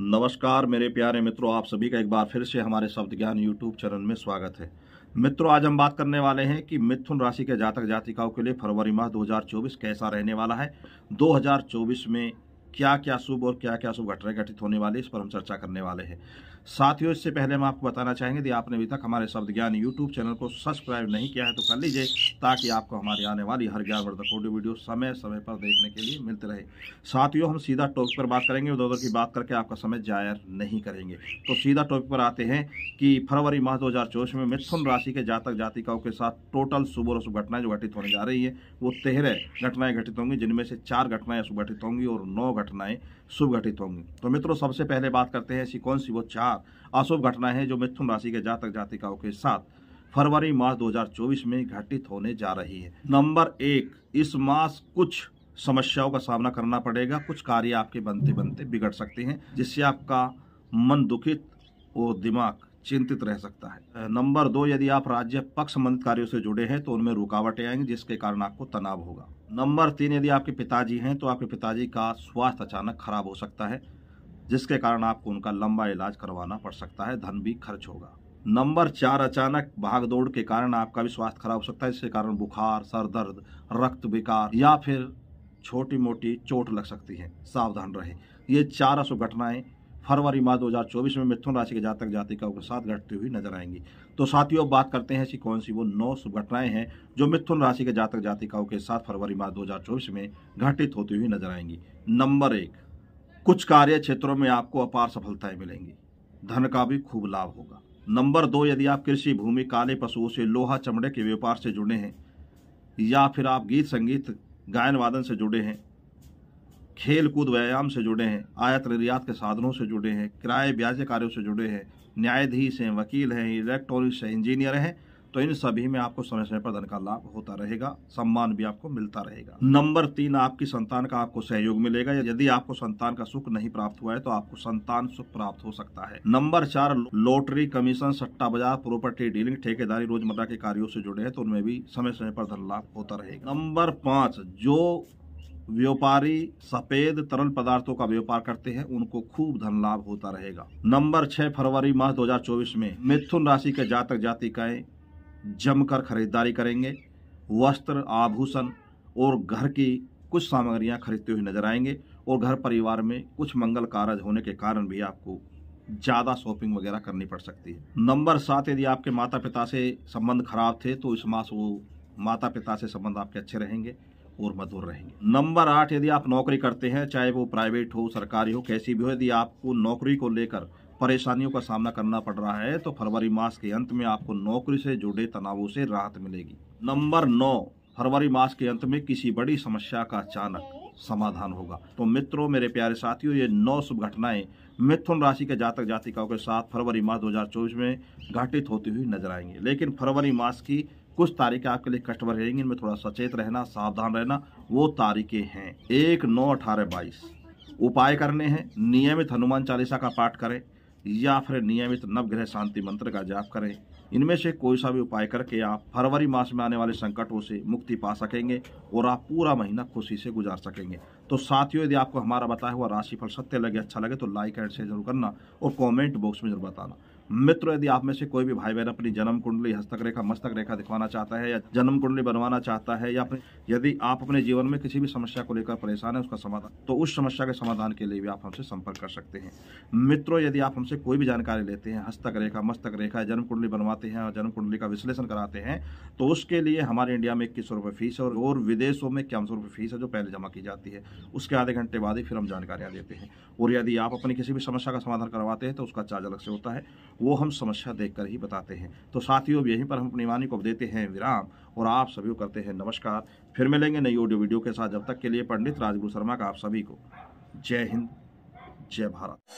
नमस्कार मेरे प्यारे मित्रों आप सभी का एक बार फिर से हमारे शब्द ज्ञान यूट्यूब चैनल में स्वागत है मित्रों आज हम बात करने वाले हैं कि मिथुन राशि के जातक जातिकाओं के लिए फरवरी माह 2024 कैसा रहने वाला है 2024 में क्या क्या शुभ और क्या क्या शुभ घटनाएं घटित होने वाले इस पर हम चर्चा करने वाले हैं साथियों इससे पहले हम आपको बताना चाहेंगे यदि आपने अभी तक हमारे शब्द ज्ञान यूट्यूब चैनल को सब्सक्राइब नहीं किया है तो कर लीजिए ताकि आपको हमारी आने वाली हर ज्ञानवर्धक ऑडियो वीडियो समय समय पर देखने के लिए मिलते रहे साथियों हम सीधा टॉपिक पर बात करेंगे उधर उधर की बात करके आपका समय जायर नहीं करेंगे तो सीधा टॉपिक पर आते हैं कि फरवरी माह दो में मिथुन राशि के जातक जातिकाओं के साथ टोटल शुभ और शुभ घटनाएं जो घटित होने जा रही है वो तेरह घटनाएं घटित होंगी जिनमें से चार घटनाएं शुभ घटित होंगी और नौ घटनाएं शुभ घटित होंगी तो मित्रों सबसे पहले बात करते हैं ऐसी कौन सी वो चार साथ अशुभ घटनाएं हैं जो मिथुन राशि के जातक जातिकाओं के साथ फरवरी मास 2024 में घटित होने जा रही है नंबर एक इस मास कुछ समस्याओं का सामना करना पड़ेगा कुछ कार्य आपके बनते बनते बिगड़ सकते हैं जिससे आपका मन दुखित और दिमाग चिंतित रह सकता है नंबर दो यदि आप राज्य पक्ष संबंधित कार्यों से जुड़े हैं तो उनमें रुकावटें आएंगी जिसके कारण आपको तनाव होगा नंबर तीन यदि आपके पिताजी हैं तो आपके पिताजी का स्वास्थ्य अचानक खराब हो सकता है जिसके कारण आपको उनका लंबा इलाज करवाना पड़ सकता है धन भी खर्च होगा नंबर चार अचानक भाग दौड़ के कारण आपका भी स्वास्थ्य खराब हो सकता है इसके कारण बुखार सर दर्द रक्त विकार या फिर छोटी मोटी चोट लग सकती है सावधान रहे ये चार अशुभ घटनाएं फरवरी माह 2024 में मिथुन राशि के जातक जातिकाओं के साथ घटती हुई नजर आएंगी तो साथियों बात करते हैं ऐसी कौन सी वो नौ शुभ घटनाएं हैं जो मिथुन राशि के जातक जातिकाओं के साथ फरवरी माह 2024 में घटित होती हुई नजर आएंगी नंबर एक कुछ कार्य क्षेत्रों में आपको अपार सफलताएं मिलेंगी धन का भी खूब लाभ होगा नंबर दो यदि आप कृषि भूमि काले पशुओं से लोहा चमड़े के व्यापार से जुड़े हैं या फिर आप गीत संगीत गायन वादन से जुड़े हैं खेल कूद व्यायाम से जुड़े हैं आयात निर्यात के साधनों से जुड़े हैं किराए ब्याज कार्यों से जुड़े हैं न्यायाधीश हैं वकील हैं इलेक्ट्रॉनिक्स हैं इंजीनियर हैं तो इन सभी में आपको समय समय पर धन का लाभ होता रहेगा सम्मान भी आपको मिलता रहेगा नंबर तीन आपकी संतान का आपको सहयोग मिलेगा यदि आपको संतान का सुख नहीं प्राप्त हुआ है तो आपको संतान सुख प्राप्त हो सकता है नंबर चार लॉटरी कमीशन सट्टा बाजार प्रॉपर्टी डीलिंग ठेकेदारी रोजमर्रा के कार्यो से जुड़े हैं तो उनमें भी समय समय पर धन लाभ होता रहेगा नंबर पांच जो व्यापारी सफेद तरल पदार्थों का व्यापार करते हैं उनको खूब धन लाभ होता रहेगा नंबर छह फरवरी माह 2024 में मिथुन राशि के जातक जातिकाएं जमकर खरीदारी करेंगे वस्त्र आभूषण और घर की कुछ सामग्रियां खरीदते हुए नजर आएंगे और घर परिवार में कुछ मंगल कारज होने के कारण भी आपको ज़्यादा शॉपिंग वगैरह करनी पड़ सकती है नंबर सात यदि आपके माता पिता से संबंध खराब थे तो इस मास वो माता पिता से संबंध आपके अच्छे रहेंगे और मधुर रहेंगे नंबर आठ यदि आप नौकरी करते हैं चाहे वो प्राइवेट हो सरकारी हो कैसी भी हो यदि आपको नौकरी को लेकर परेशानियों का सामना करना पड़ रहा है तो फरवरी मास के अंत में आपको नौकरी से जुड़े तनावों से राहत मिलेगी नंबर नौ फरवरी मास के अंत में किसी बड़ी समस्या का अचानक समाधान होगा तो मित्रों मेरे प्यारे साथियों ये नौ शुभ घटनाएं मिथुन राशि के जातक जातिकाओं के साथ फरवरी मास 2024 में घटित होती हुई नजर आएंगे लेकिन फरवरी मास की कुछ तारीखें आपके लिए कष्टभर रहेंगी इनमें थोड़ा सचेत रहना सावधान रहना वो तारीखें हैं एक नौ अठारह बाईस उपाय करने हैं नियमित हनुमान चालीसा का पाठ करें या फिर नियमित नवग्रह शांति मंत्र का जाप करें इनमें से कोई सा भी उपाय करके आप फरवरी मास में आने वाले संकटों से मुक्ति पा सकेंगे और आप पूरा महीना खुशी से गुजार सकेंगे तो साथियों यदि आपको हमारा बताया हुआ राशिफल सत्य लगे अच्छा लगे तो लाइक एंड शेयर जरूर करना और कमेंट बॉक्स में जरूर बताना मित्र यदि आप में से कोई भी भाई बहन अपनी जन्म कुंडली हस्तक रेखा मस्तक रेखा दिखवाना चाहता है या जन्म कुंडली बनवाना चाहता है या यदि आप अपने जीवन में किसी भी समस्या को लेकर परेशान है उसका समाधान तो उस समस्या के समाधान के लिए भी आप हमसे संपर्क कर सकते हैं मित्रों यदि आप हमसे कोई भी जानकारी लेते हैं हस्तक रेखा मस्तक रेखा जन्म कुंडली बनवाते हैं और जन्म कुंडली का विश्लेषण कराते हैं तो उसके लिए हमारे इंडिया में इक्कीस सौ रुपये फीस है और विदेशों में इक्यावन सौ रुपये फीस है जो पहले जमा की जाती है उसके आधे घंटे बाद ही फिर हम जानकारियाँ देते हैं और यदि आप अपनी किसी भी समस्या का समाधान करवाते हैं तो उसका चार्ज अलग से होता है वो हम समस्या देखकर ही बताते हैं तो साथियों यहीं पर हम अपनी वाणी को देते हैं विराम और आप सभी को करते हैं नमस्कार फिर मिलेंगे नई ऑडियो वीडियो के साथ जब तक के लिए पंडित राजगुरु शर्मा का आप सभी को जय हिंद जय भारत